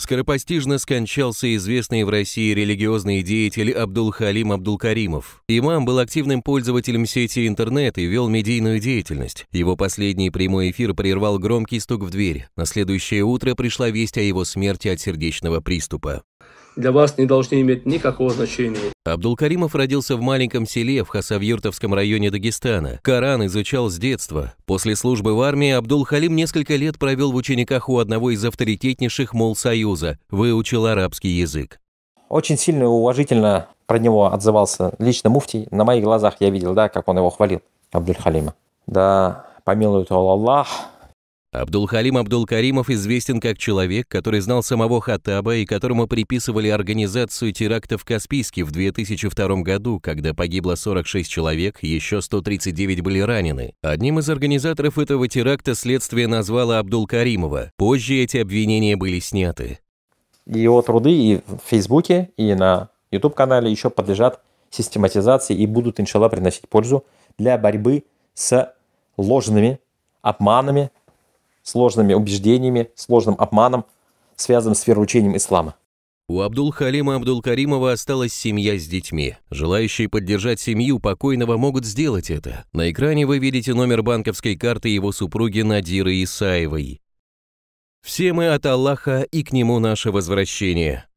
скоропостижно скончался известный в России религиозный деятель Абдул-Халим Абдул-Каримов. Имам был активным пользователем сети интернет и вел медийную деятельность. Его последний прямой эфир прервал громкий стук в дверь. На следующее утро пришла весть о его смерти от сердечного приступа для вас не должны иметь никакого значения. Абдулкаримов родился в маленьком селе в Хасавюртовском районе Дагестана. Коран изучал с детства. После службы в армии Абдулхалим несколько лет провел в учениках у одного из авторитетнейших мол Союза, выучил арабский язык. Очень сильно и уважительно про него отзывался лично муфтий. На моих глазах я видел, да, как он его хвалил, Абдулхалима. халима Да, помилует Аллах, Абдулхалим Абдулкаримов известен как человек, который знал самого Хаттаба и которому приписывали организацию терактов в Каспийске в 2002 году, когда погибло 46 человек, еще 139 были ранены. Одним из организаторов этого теракта следствие назвало Абдулкаримова. Позже эти обвинения были сняты. Его труды и в Фейсбуке, и на YouTube-канале еще подлежат систематизации и будут, иншалла, приносить пользу для борьбы с ложными обманами, сложными убеждениями, сложным обманом, связанным с вероучением ислама. У Абдул-Халима Абдул-Каримова осталась семья с детьми. Желающие поддержать семью покойного могут сделать это. На экране вы видите номер банковской карты его супруги Надиры Исаевой. Все мы от Аллаха и к нему наше возвращение.